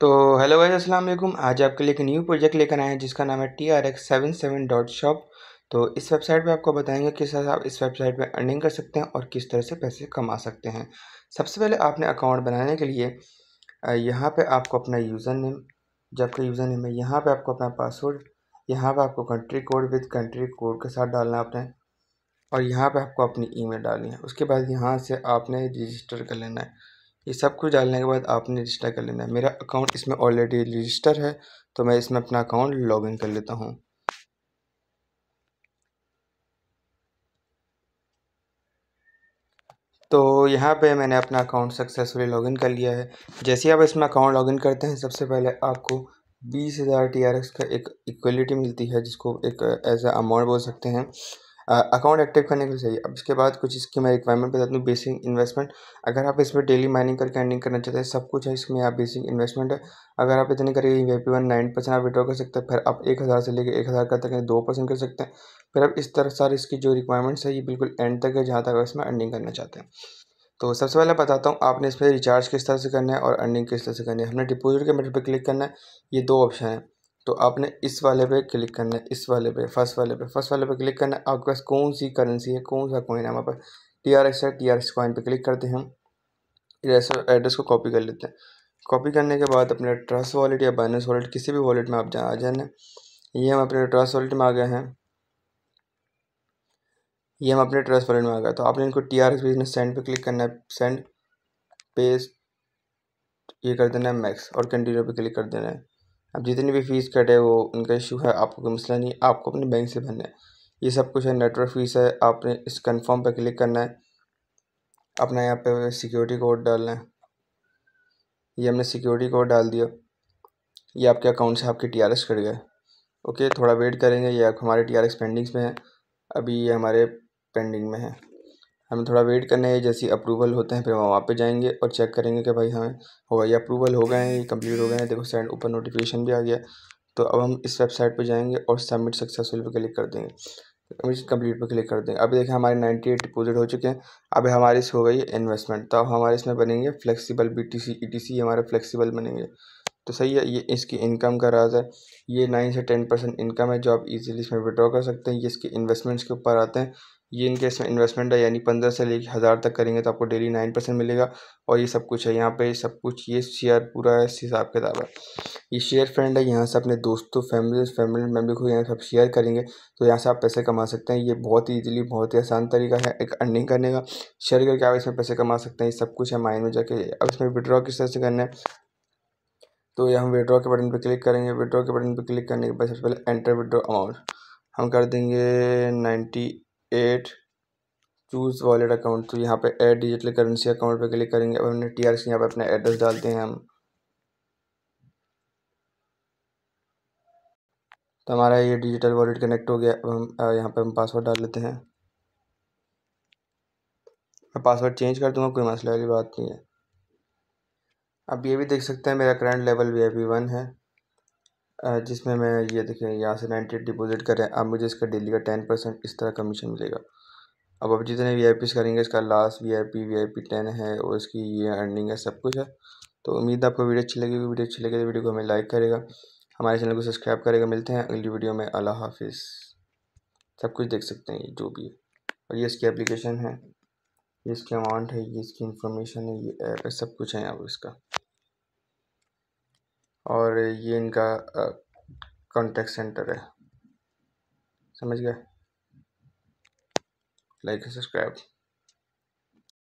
तो हेलो भाई अस्सलाम वालेकुम आज आपके लिए एक न्यू प्रोजेक्ट लेकर आए हैं जिसका नाम है T R X seven seven dot shop तो इस वेबसाइट पे आपको बताएंगे किस तरह आप इस वेबसाइट पे अर्निंग कर सकते हैं और किस तरह से पैसे कमा सकते हैं सबसे पहले आपने अकाउंट बनाने के लिए यहाँ पर आपको अपना यूज़र नेम जो आपका यूज़र नेम है यहाँ पर आपको अपना पासवर्ड यहाँ पर आपको country code with country code के साथ डालना आपने और यहाँ पर आपको अपनी ईमेल डालनी है उसके बाद यहाँ से आपने रजिस्टर कर लेना है ये सब कुछ डालने के बाद आपने रजिस्टर कर लेना है मेरा अकाउंट इसमें ऑलरेडी रजिस्टर है तो मैं इसमें अपना अकाउंट लॉगिन कर लेता हूँ तो यहाँ पे मैंने अपना अकाउंट सक्सेसफुली लॉगिन कर लिया है जैसे ही आप इसमें अकाउंट लॉगिन करते हैं सबसे पहले आपको बीस हज़ार टी का एक इक्वलिटी मिलती है जिसको एक एज uh, अमाउंट बोल सकते हैं अकाउंट एक्टिव करने के लिए चाहिए अब इसके बाद कुछ इसकी मैं रिक्वायरमेंट बता दूँ बेसिक इन्वेस्टमेंट अगर आप इसमें डेली माइनिंग करके अर्निंग करना चाहते हैं सब कुछ है इसमें आप बेसिक इन्वेस्टमेंट है अगर आप इतने करिए वे पी वन नाइन परसेंट आप विड्रॉ कर सकते हैं फिर आप एक हज़ार से लेकर एक हज़ार का तक दो परसेंट कर सकते हैं फिर आप इस तरह सारे इसकी जो रिक्वायरमेंट्स है ये बिल्कुल एंड तक है जहाँ तक इसमें अर्निंग करना चाहते हैं तो सबसे पहले बताता हूँ आपने इसमें रिचार्ज किस तरह से करना है और अर्निंग किस तरह से करनी है हमने डिपोजिट के मेटर पर क्लिक करना है ये दो ऑप्शन है तो आपने इस वाले पे क्लिक करना है इस वाले पे फर्स्ट वाले पे फर्स्ट वाले पे क्लिक करना है आपके पास कौन सी करेंसी है कौन सा कॉइन है वहाँ पर टी आर एक्स है टी आर एक्स कॉइन पर क्लिक करते हैं हम एड्रेस को कॉपी कर लेते हैं कॉपी करने के बाद अपने ट्रस्ट वॉलेट या बाइनेंस वॉलेट किसी भी वॉलेट में आप जा आ जाना ये हम अपने ट्रस्ट वॉलेट में आ गए हैं ये हम अपने ट्रस्ट वॉलेट में आ गए तो आपने इनको T R X business send पर क्लिक करना है सेंड पेस्ट ये कर देना है मैक्स और कंटिन्यू पे क्लिक कर देना है अब जितनी भी फ़ीस कटे वो उनका इशू है आपको कोई मसला नहीं आपको अपने बैंक से भरना है ये सब कुछ है नेटवर्क फ़ीस है आपने इस कन्फर्म पर क्लिक करना है अपना यहाँ पे सिक्योरिटी कोड डालना है ये हमने सिक्योरिटी कोड डाल दिया ये आपके अकाउंट से आपके टी आर एस कट गए ओके थोड़ा वेट करेंगे ये हमारे टी आर एस पेंडिंग्स में है अभी ये हमारे पेंडिंग में है हमें थोड़ा वेट करना है जैसे अप्रूवल होते हैं फिर हम वहाँ पे जाएंगे और चेक करेंगे कि भाई हमें हो ये अप्रूवल हो गए हैं ये कम्प्लीट हो गए हैं देखो सेंड ऊपर नोटिफिकेशन भी आ गया तो अब हम इस वेबसाइट पे जाएंगे और सबमिट सक्सेसफुल पे क्लिक कर देंगे सबमिट कम्प्लीट पे क्लिक कर देंगे अभी देखें हमारे नाइन्टी एट डिपोजिट हो चुके हैं अब हमारे इस हो गई इन्वेस्टमेंट तो अब हमारे इसमें बनेंगे flexible B T C E T C हमारे फ्लेक्सीबल बनेंगे तो सही है ये इसकी इनकम का राज है ये नाइन से टेन परसेंट इनकम है जो आप इजीली इसमें विड्रॉ कर सकते हैं ये इसके इन्वेस्टमेंट्स के ऊपर आते हैं ये इनके इसमें इन्वेस्टमेंट है यानी पंद्रह से लेकर हज़ार तक करेंगे तो आपको डेली नाइन परसेंट मिलेगा और ये सब कुछ है यहाँ पे सब कुछ ये शेयर पूरा हिसाब किताब है ये शेयर फ्रेंड है यहाँ से अपने दोस्तों फैमिली फैमिली मेम्बर को यहाँ सब शेयर करेंगे तो यहाँ से आप पैसे कमा सकते हैं ये बहुत ही ईजिली बहुत ही आसान तरीका है एक अर्निंग करने का शेयर करके आप इसमें पैसे कमा सकते हैं ये सब कुछ है माइंड में जाके अब इसमें विड्रॉ किस तरह से करना है तो ये हम विड्रॉ के बटन पर क्लिक करेंगे विड्रॉ के बटन पर क्लिक करने के बाद सबसे पहले एंटर विड्रॉ अमाउंट हम कर देंगे ninety eight choose wallet account तो यहाँ पे ऐड डिजिटल करेंसी अकाउंट पे क्लिक करेंगे अब हमने टी आर सी यहाँ पर अपना एड्रेस डालते हैं हम तो हमारा ये डिजिटल वॉलेट कनेक्ट हो गया अब हम यहाँ पे हम पासवर्ड डाल लेते हैं मैं पासवर्ड चेंज कर दूँगा कोई मसले वाली बात नहीं है अब ये भी देख सकते हैं मेरा current level V I one है जिसमें मैं ये देखें यहाँ से नाइन्टी डिपॉजिट करें अब मुझे इसका डेली का टेन परसेंट इस तरह कमीशन मिलेगा अब अब जितने वी आई करेंगे इसका last V I P V I P ten है और इसकी ये अर्निंग है सब कुछ है तो उम्मीद आपको वीडियो अच्छी लगेगी वीडियो अच्छी लगी तो वीडियो को हमें लाइक करेगा हमारे चैनल को सब्सक्राइब करेगा मिलते हैं अगली वीडियो में अल्लाह हाफिज़ सब कुछ देख सकते हैं ये जो भी है और ये इसकी एप्लीकेशन है ये इसकी अमाउंट है ये इसकी इन्फॉर्मेशन है ये ऐप है सब कुछ है यहाँ पर इसका और ये इनका कॉन्टेक्ट सेंटर है समझ गए लाइक एंड सब्सक्राइब